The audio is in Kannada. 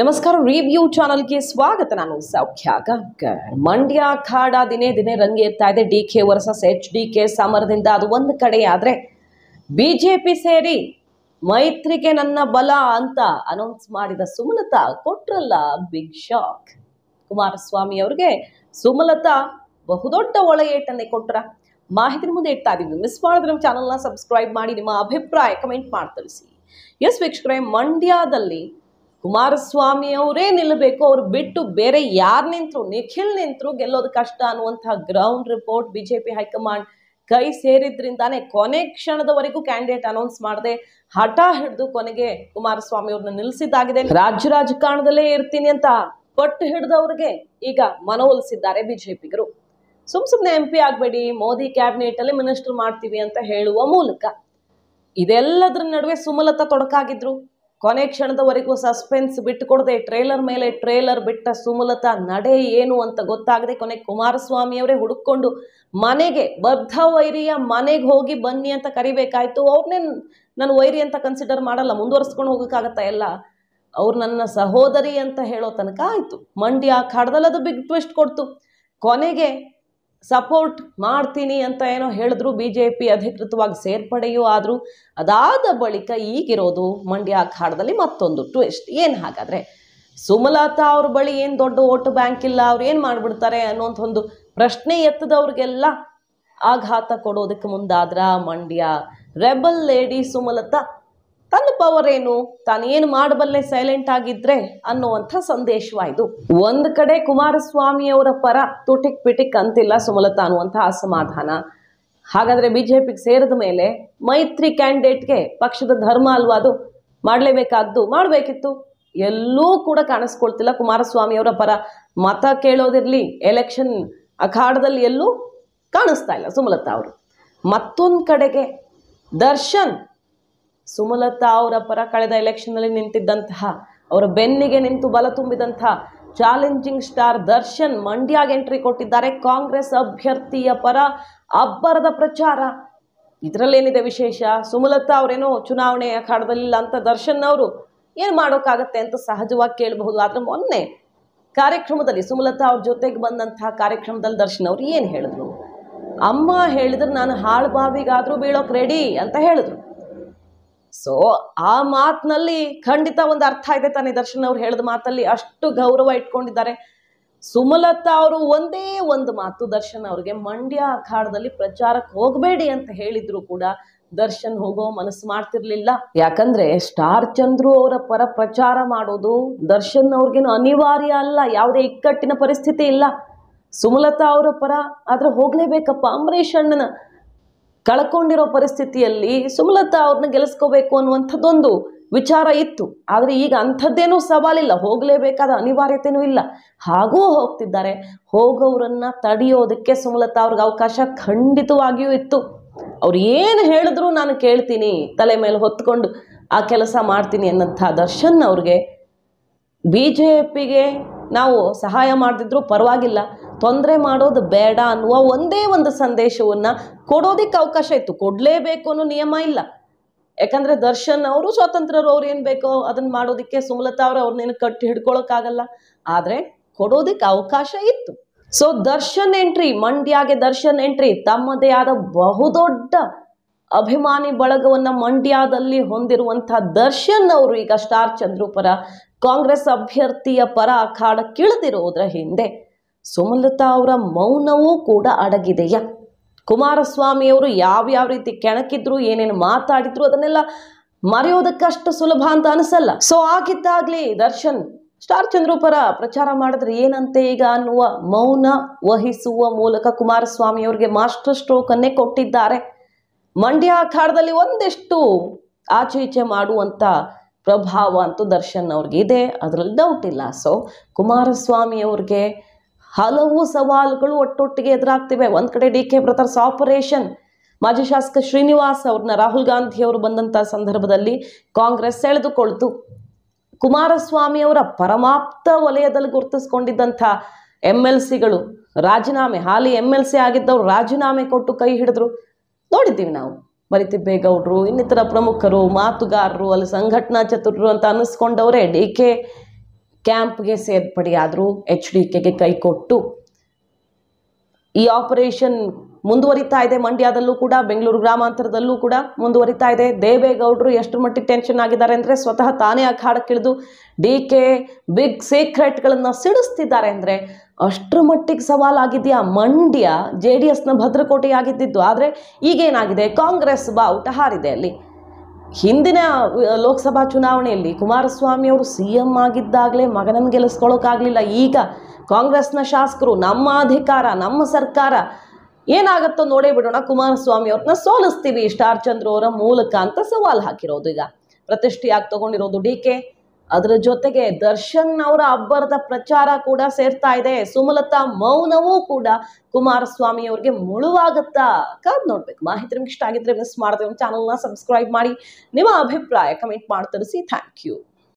ನಮಸ್ಕಾರ ರಿವ್ಯೂ ಚಾನಲ್ಗೆ ಸ್ವಾಗತ ನಾನು ಸೌಖ್ಯ ಮಂಡ್ಯ ಅಖಾಡ ದಿನೇ ದಿನೇ ರಂಗೇರ್ತಾ ಇದೆ D K versus H D K ಸಮರದಿಂದ ಅದು ಒಂದು ಕಡೆ ಆದರೆ ಬಿ ಜೆ ಪಿ ಸೇರಿ ಮೈತ್ರಿಗೆ ನನ್ನ ಬಲ ಅಂತ ಅನೌನ್ಸ್ ಮಾಡಿದ ಸುಮಲತಾ ಕೊಟ್ರಲ್ಲ ಬಿಗ್ ಶಾಕ್ ಕುಮಾರಸ್ವಾಮಿ ಅವ್ರಿಗೆ ಸುಮಲತಾ ಬಹುದೊಡ್ಡ ಏಟನ್ನೇ ಕೊಟ್ರ ಮಾಹಿತಿ ಮುಂದೆ ಇಡ್ತಾ ಇದ್ದೀವಿ ಮಿಸ್ ಮಾಡಿದ್ರೆ ನಮ್ಮ ಚಾನಲ್ನ ಸಬ್ಸ್ಕ್ರೈಬ್ ಮಾಡಿ ನಿಮ್ಮ ಅಭಿಪ್ರಾಯ ಕಮೆಂಟ್ ಮಾಡಿ ತಿಳಿಸಿ ಎಸ್ ವೀಕ್ಷಕರೇ ಮಂಡ್ಯದಲ್ಲಿ ಕುಮಾರಸ್ವಾಮಿ ಅವರೇ ನಿಲ್ಲಬೇಕು ಅವ್ರು ಬಿಟ್ಟು ಬೇರೆ ಯಾರು ನಿಂತರು ನಿಖಿಲ್ ನಿಂತರು ಗೆಲ್ಲೋದು ಕಷ್ಟ ಅನ್ನುವಂತಹ ಗ್ರೌಂಡ್ ರಿಪೋರ್ಟ್ ಬಿಜೆಪಿ ಹೈಕಮಾಂಡ್ ಕೈ ಸೇರಿದ್ರಿಂದಾನೇ ಕೊನೆ ಕ್ಷಣದವರೆಗೂ ಕ್ಯಾಂಡಿಡೇಟ್ ಅನೌನ್ಸ್ ಮಾಡದೆ ಹಠ ಹಿಡಿದು ಕೊನೆಗೆ ಕುಮಾರಸ್ವಾಮಿ ಅವ್ರನ್ನ ನಿಲ್ಲಿಸಿದ್ದಾಗಿದೆ ರಾಜ್ಯ ರಾಜಕಾರಣದಲ್ಲೇ ಇರ್ತೀನಿ ಅಂತ ಪಟ್ಟು ಹಿಡಿದವ್ರಿಗೆ ಈಗ ಮನವೊಲಿಸಿದ್ದಾರೆ ಬಿಜೆಪಿಗರು ಸುಮ್ ಸುಮ್ಮನೆ ಎಂ ಪಿ ಆಗಬೇಡಿ ಮೋದಿ ಕ್ಯಾಬಿನೆಟ್ ಅಲ್ಲಿ ಮಿನಿಸ್ಟರ್ ಮಾಡ್ತೀವಿ ಅಂತ ಹೇಳುವ ಮೂಲಕ ಇದೆಲ್ಲದರ ನಡುವೆ ಸುಮಲತಾ ತೊಡಕಾಗಿದ್ರು ಕೊನೆ ಕ್ಷಣದವರೆಗೂ ಸಸ್ಪೆನ್ಸ್ ಬಿಟ್ಟುಕೊಡದೆ ಟ್ರೇಲರ್ ಮೇಲೆ ಟ್ರೇಲರ್ ಬಿಟ್ಟ ಸುಮಲತಾ ನಡೆ ಏನು ಅಂತ ಗೊತ್ತಾಗದೆ ಕೊನೆ ಕುಮಾರಸ್ವಾಮಿಯವರೇ ಹುಡುಕೊಂಡು ಮನೆಗೆ ಬದ್ಧ ವೈರಿಯ ಮನೆಗೆ ಹೋಗಿ ಬನ್ನಿ ಅಂತ ಕರಿಬೇಕಾಯ್ತು ಅವ್ರನ್ನೇ ನಾನು ವೈರಿ ಅಂತ ಕನ್ಸಿಡರ್ ಮಾಡಲ್ಲ ಮುಂದುವರ್ಸ್ಕೊಂಡು ಹೋಗೋಕ್ಕಾಗತ್ತಾ ಎಲ್ಲ ಅವ್ರು ನನ್ನ ಸಹೋದರಿ ಅಂತ ಹೇಳೋ ತನಕ ಆಯಿತು ಮಂಡ್ಯ ಖಡ್ದಲ್ಲದು ಬಿಗ್ ಟ್ವಿಸ್ಟ್ ಕೊಡ್ತು ಕೊನೆಗೆ ಸಪೋರ್ಟ್ ಮಾಡ್ತೀನಿ ಅಂತ ಏನೋ ಹೇಳಿದ್ರು ಬಿ ಜೆ ಪಿ ಅಧಿಕೃತವಾಗಿ ಸೇರ್ಪಡೆಯೂ ಆದರೂ ಅದಾದ ಬಳಿಕ ಈಗಿರೋದು ಮಂಡ್ಯ ಅಖಾಡದಲ್ಲಿ ಮತ್ತೊಂದು ಟ್ವಿಸ್ಟ್ ಏನು ಹಾಗಾದರೆ ಸುಮಲತಾ ಅವ್ರ ಬಳಿ ಏನು ದೊಡ್ಡ ಓಟು ಬ್ಯಾಂಕ್ ಇಲ್ಲ ಅವ್ರು ಏನು ಮಾಡಿಬಿಡ್ತಾರೆ ಅನ್ನೋಂಥ ಒಂದು ಪ್ರಶ್ನೆ ಎತ್ತದವ್ರಿಗೆಲ್ಲ ಆಘಾತ ಕೊಡೋದಕ್ಕೆ ಮುಂದಾದ್ರ ಮಂಡ್ಯ ರೆಬಲ್ ಲೇಡಿ ಸುಮಲತಾ ತನ್ನ ಪವರ್ ಏನು ತಾನೇನು ಮಾಡಬಲ್ಲೆ ಸೈಲೆಂಟ್ ಆಗಿದ್ರೆ ಅನ್ನುವಂಥ ಸಂದೇಶವಾಯಿತು ಒಂದು ಕಡೆ ಕುಮಾರಸ್ವಾಮಿಯವರ ಪರ ತುಟಿಕ್ ಪಿಟಿಕ್ ಅಂತಿಲ್ಲ ಸುಮಲತಾ ಅನ್ನುವಂಥ ಅಸಮಾಧಾನ ಹಾಗಾದರೆ ಬಿ ಜೆ ಪಿಗೆ ಸೇರಿದ ಮೇಲೆ ಮೈತ್ರಿ ಕ್ಯಾಂಡಿಡೇಟ್ಗೆ ಪಕ್ಷದ ಧರ್ಮ ಅಲ್ವಾ ಅದು ಮಾಡಲೇಬೇಕಾದ್ದು ಮಾಡಬೇಕಿತ್ತು ಎಲ್ಲೂ ಕೂಡ ಕಾಣಿಸ್ಕೊಳ್ತಿಲ್ಲ ಕುಮಾರಸ್ವಾಮಿಯವರ ಪರ ಮತ ಕೇಳೋದಿರಲಿ ಎಲೆಕ್ಷನ್ ಅಖಾಡದಲ್ಲಿ ಎಲ್ಲೂ ಕಾಣಿಸ್ತಾ ಇಲ್ಲ ಸುಮಲತಾ ಅವರು ಮತ್ತೊಂದು ಕಡೆಗೆ ದರ್ಶನ್ ಸುಮಲತಾ ಅವರ ಪರ ಕಳೆದ ಎಲೆಕ್ಷನ್ನಲ್ಲಿ ನಿಂತಿದ್ದಂತಹ ಅವರ ಬೆನ್ನಿಗೆ ನಿಂತು ಬಲ ತುಂಬಿದಂತಹ ಚಾಲೆಂಜಿಂಗ್ ಸ್ಟಾರ್ ದರ್ಶನ್ ಮಂಡ್ಯಾಗೆ ಎಂಟ್ರಿ ಕೊಟ್ಟಿದ್ದಾರೆ ಕಾಂಗ್ರೆಸ್ ಅಭ್ಯರ್ಥಿಯ ಪರ ಅಬ್ಬರದ ಪ್ರಚಾರ ಇದರಲ್ಲೇನಿದೆ ವಿಶೇಷ ಸುಮಲತಾ ಅವರೇನೋ ಚುನಾವಣೆ ಅಖಾಡದಲ್ಲಿಲ್ಲ ಅಂತ ದರ್ಶನ್ ಅವರು ಏನು ಮಾಡೋಕ್ಕಾಗತ್ತೆ ಅಂತ ಸಹಜವಾಗಿ ಕೇಳಬಹುದು ಆದರೆ ಮೊನ್ನೆ ಕಾರ್ಯಕ್ರಮದಲ್ಲಿ ಸುಮಲತಾ ಅವ್ರ ಜೊತೆಗೆ ಬಂದಂತಹ ಕಾರ್ಯಕ್ರಮದಲ್ಲಿ ದರ್ಶನ್ ಅವರು ಏನು ಹೇಳಿದ್ರು ಅಮ್ಮ ಹೇಳಿದ್ರೆ ನಾನು ಹಾಳು ಬಾವಿಗಾದರೂ ಬೀಳೋಕೆ ರೆಡಿ ಅಂತ ಹೇಳಿದ್ರು ಸೊ ಆ ಮಾತಿನಲ್ಲಿ ಖಂಡಿತ ಒಂದು ಅರ್ಥ ಇದೆ ತಾನೇ ದರ್ಶನ್ ಅವ್ರು ಹೇಳಿದ ಮಾತಲ್ಲಿ ಅಷ್ಟು ಗೌರವ ಇಟ್ಕೊಂಡಿದ್ದಾರೆ ಸುಮಲತಾ ಅವರು ಒಂದೇ ಒಂದು ಮಾತು ದರ್ಶನ್ ಅವ್ರಿಗೆ ಮಂಡ್ಯ ಅಖಾಡದಲ್ಲಿ ಪ್ರಚಾರಕ್ಕೆ ಹೋಗಬೇಡಿ ಅಂತ ಹೇಳಿದ್ರು ಕೂಡ ದರ್ಶನ್ ಹೋಗೋ ಮನಸ್ಸು ಮಾಡ್ತಿರ್ಲಿಲ್ಲ ಯಾಕಂದ್ರೆ ಸ್ಟಾರ್ ಚಂದ್ರು ಅವರ ಪರ ಪ್ರಚಾರ ಮಾಡೋದು ದರ್ಶನ್ ಅವ್ರಿಗೇನು ಅನಿವಾರ್ಯ ಅಲ್ಲ ಯಾವುದೇ ಇಕ್ಕಟ್ಟಿನ ಪರಿಸ್ಥಿತಿ ಇಲ್ಲ ಸುಮಲತಾ ಅವರ ಪರ ಆದ್ರೆ ಹೋಗ್ಲೇಬೇಕಪ್ಪ ಅಂಬರೀಷ್ ಅಣ್ಣನ ಕಳ್ಕೊಂಡಿರೋ ಪರಿಸ್ಥಿತಿಯಲ್ಲಿ ಸುಮಲತಾ ಅವ್ರನ್ನ ಗೆಲ್ಲಿಸ್ಕೋಬೇಕು ಅನ್ನುವಂಥದ್ದೊಂದು ವಿಚಾರ ಇತ್ತು ಆದರೆ ಈಗ ಅಂಥದ್ದೇನೂ ಸವಾಲಿಲ್ಲ ಹೋಗಲೇಬೇಕಾದ ಅನಿವಾರ್ಯತೆಯೂ ಇಲ್ಲ ಹಾಗೂ ಹೋಗ್ತಿದ್ದಾರೆ ಹೋಗೋರನ್ನು ತಡೆಯೋದಕ್ಕೆ ಸುಮಲತಾ ಅವ್ರಿಗೆ ಅವಕಾಶ ಖಂಡಿತವಾಗಿಯೂ ಇತ್ತು ಅವ್ರು ಏನು ಹೇಳಿದ್ರು ನಾನು ಕೇಳ್ತೀನಿ ತಲೆ ಮೇಲೆ ಹೊತ್ಕೊಂಡು ಆ ಕೆಲಸ ಮಾಡ್ತೀನಿ ಅನ್ನೋಂಥ ದರ್ಶನ್ ಅವ್ರಿಗೆ ಬಿ ಜೆ ಪಿಗೆ ನಾವು ಸಹಾಯ ಮಾಡ್ತಿದ್ರು ಪರವಾಗಿಲ್ಲ ತೊಂದರೆ ಮಾಡೋದು ಬೇಡ ಅನ್ನುವ ಒಂದೇ ಒಂದು ಸಂದೇಶವನ್ನು ಕೊಡೋದಿಕ್ಕೆ ಅವಕಾಶ ಇತ್ತು ಕೊಡಲೇಬೇಕು ಅನ್ನೋ ನಿಯಮ ಇಲ್ಲ ಯಾಕಂದರೆ ದರ್ಶನ್ ಅವರು ಸ್ವಾತಂತ್ರ್ಯರು ಅವ್ರು ಏನು ಬೇಕೋ ಅದನ್ನು ಮಾಡೋದಕ್ಕೆ ಸುಮಲತಾ ಅವರು ಅವ್ರನ್ನೇನು ಕಟ್ಟಿ ಹಿಡ್ಕೊಳಕ್ಕಾಗಲ್ಲ ಆದರೆ ಕೊಡೋದಿಕ್ಕೆ ಅವಕಾಶ ಇತ್ತು ಸೊ ದರ್ಶನ್ ಎಂಟ್ರಿ ಮಂಡ್ಯಗೆ ದರ್ಶನ್ ಎಂಟ್ರಿ ತಮ್ಮದೇ ಆದ ಬಹುದೊಡ್ಡ ಅಭಿಮಾನಿ ಬಳಗವನ್ನು ಮಂಡ್ಯದಲ್ಲಿ ಹೊಂದಿರುವಂಥ ದರ್ಶನ್ ಅವರು ಈಗ ಸ್ಟಾರ್ ಚಂದ್ರು ಪರ ಕಾಂಗ್ರೆಸ್ ಅಭ್ಯರ್ಥಿಯ ಪರ ಅಖಾಡಕ್ಕಿಳಿದಿರೋದ್ರ ಹಿಂದೆ ಸುಮಲತಾ ಅವರ ಮೌನವೂ ಕೂಡ ಅಡಗಿದೆಯಾ ಕುಮಾರಸ್ವಾಮಿಯವರು ಯಾವ್ಯಾವ ರೀತಿ ಕೆಣಕಿದ್ರು ಏನೇನು ಮಾತಾಡಿದ್ರು ಅದನ್ನೆಲ್ಲ ಮರೆಯೋದಕ್ಕಷ್ಟು ಸುಲಭ ಅಂತ ಅನಿಸಲ್ಲ ಸೊ ಆಗಿದ್ದಾಗ್ಲಿ ದರ್ಶನ್ ಸ್ಟಾರ್ ಚಂದ್ರು ಪರ ಪ್ರಚಾರ ಮಾಡಿದ್ರೆ ಏನಂತೆ ಈಗ ಅನ್ನುವ ಮೌನ ವಹಿಸುವ ಮೂಲಕ ಕುಮಾರಸ್ವಾಮಿಯವ್ರಿಗೆ ಮಾಸ್ಟರ್ ಸ್ಟ್ರೋಕ್ ಅನ್ನೇ ಕೊಟ್ಟಿದ್ದಾರೆ ಮಂಡ್ಯ ಅಖಾಡದಲ್ಲಿ ಒಂದೆಷ್ಟು ಆಚೆ ಈಚೆ ಮಾಡುವಂತ ಪ್ರಭಾವ ಅಂತೂ ದರ್ಶನ್ ಅವ್ರಿಗೆ ಇದೆ ಅದರಲ್ಲಿ ಡೌಟ್ ಇಲ್ಲ ಸೊ ಕುಮಾರಸ್ವಾಮಿಯವ್ರಿಗೆ ಹಲವು ಸವಾಲುಗಳು ಒಟ್ಟೊಟ್ಟಿಗೆ ಎದುರಾಗ್ತಿವೆ ಒಂದು ಕಡೆ ಡಿ ಕೆ ಬ್ರದರ್ಸ್ ಆಪರೇಷನ್ ಮಾಜಿ ಶಾಸಕ ಶ್ರೀನಿವಾಸ್ ಅವ್ರನ್ನ ರಾಹುಲ್ ಗಾಂಧಿ ಅವರು ಬಂದಂತ ಸಂದರ್ಭದಲ್ಲಿ ಕಾಂಗ್ರೆಸ್ ಸೆಳೆದುಕೊಳ್ತು ಕುಮಾರಸ್ವಾಮಿ ಅವರ ಪರಮಾಪ್ತ ವಲಯದಲ್ಲಿ ಗುರುತಿಸ್ಕೊಂಡಿದ್ದಂಥ ಎಂ ಎಲ್ ಸಿಗಳು ರಾಜೀನಾಮೆ ಹಾಲಿ ಎಂ ಎಲ್ ಸಿ ಆಗಿದ್ದವರು ರಾಜೀನಾಮೆ ಕೊಟ್ಟು ಕೈ ಹಿಡಿದ್ರು ನೋಡಿದ್ದೀವಿ ನಾವು ಮರಿತಿಬ್ಬೇಗೌಡರು ಇನ್ನಿತರ ಪ್ರಮುಖರು ಮಾತುಗಾರರು ಅಲ್ಲಿ ಸಂಘಟನಾ ಚತುರರು ಅಂತ ಅನ್ನಿಸ್ಕೊಂಡವರೇ ಡಿ ಕೆ ಕ್ಯಾಂಪ್ಗೆ ಸೇರ್ಪಡೆಯಾದರೂ ಎಚ್ ಡಿ ಕೆಗೆ ಕೈ ಕೊಟ್ಟು ಈ ಆಪರೇಷನ್ ಮುಂದುವರಿತಾ ಇದೆ ಮಂಡ್ಯದಲ್ಲೂ ಕೂಡ ಬೆಂಗಳೂರು ಗ್ರಾಮಾಂತರದಲ್ಲೂ ಕೂಡ ಮುಂದುವರಿತಾ ಇದೆ ದೇವೇಗೌಡರು ಎಷ್ಟು ಮಟ್ಟಿಗೆ ಟೆನ್ಷನ್ ಆಗಿದ್ದಾರೆ ಅಂದರೆ ಸ್ವತಃ ತಾನೇ ಅಖಾಡಕ್ಕಿಳಿದು ಡಿ ಕೆ ಬಿಗ್ ಸೀಕ್ರೆಟ್ಗಳನ್ನು ಸಿಡಿಸ್ತಿದ್ದಾರೆ ಅಂದರೆ ಅಷ್ಟರ ಮಟ್ಟಿಗೆ ಸವಾಲಾಗಿದೆಯಾ ಮಂಡ್ಯ ಜೆ ಡಿ ಎಸ್ನ ಭದ್ರಕೋಟೆಯಾಗಿದ್ದಿದ್ದು ಆದರೆ ಈಗೇನಾಗಿದೆ ಕಾಂಗ್ರೆಸ್ ಬಾವುಟ ಹಾರಿದೆ ಅಲ್ಲಿ ಹಿಂದಿನ ಲೋಕಸಭಾ ಚುನಾವಣೆಯಲ್ಲಿ ಕುಮಾರಸ್ವಾಮಿ ಅವರು ಸಿ ಎಂ ಆಗಿದ್ದಾಗಲೇ ಮಗನನ್ನು ಗೆಲ್ಲಿಸ್ಕೊಳ್ಳೋಕ್ಕಾಗಲಿಲ್ಲ ಈಗ ಕಾಂಗ್ರೆಸ್ನ ಶಾಸಕರು ನಮ್ಮ ಅಧಿಕಾರ ನಮ್ಮ ಸರ್ಕಾರ ಏನಾಗುತ್ತೋ ನೋಡೇ ಬಿಡೋಣ ಕುಮಾರಸ್ವಾಮಿ ಅವ್ರನ್ನ ಸೋಲಿಸ್ತೀವಿ ಸ್ಟಾರ್ ಚಂದ್ರ ಅವರ ಮೂಲಕ ಅಂತ ಸವಾಲು ಹಾಕಿರೋದು ಈಗ ಪ್ರತಿಷ್ಠೆಯಾಗಿ ತಗೊಂಡಿರೋದು ಡಿ ಕೆ ಅದರ ಜೊತೆಗೆ ದರ್ಶನ್ ಅವರ ಅಬ್ಬರದ ಪ್ರಚಾರ ಕೂಡ ಸೇರ್ತಾ ಇದೆ ಸುಮಲತಾ ಮೌನವೂ ಕೂಡ ಕುಮಾರಸ್ವಾಮಿ ಅವರಿಗೆ ಮುಳುವಾಗುತ್ತಾ ಕಾದ್ ನೋಡ್ಬೇಕು ಮಾಹಿತಿ ನಿಮ್ಗೆ ಇಷ್ಟ ಆಗಿದ್ರೆ ಮಿಸ್ ಮಾಡಿದ್ರೆ ನಮ್ಮ ಚಾನಲ್ನ ಸಬ್ಸ್ಕ್ರೈಬ್ ಮಾಡಿ ನಿಮ್ಮ ಅಭಿಪ್ರಾಯ ಕಮೆಂಟ್ ಮಾಡಿ ತಿಳಿಸಿ ಥ್ಯಾಂಕ್ ಯು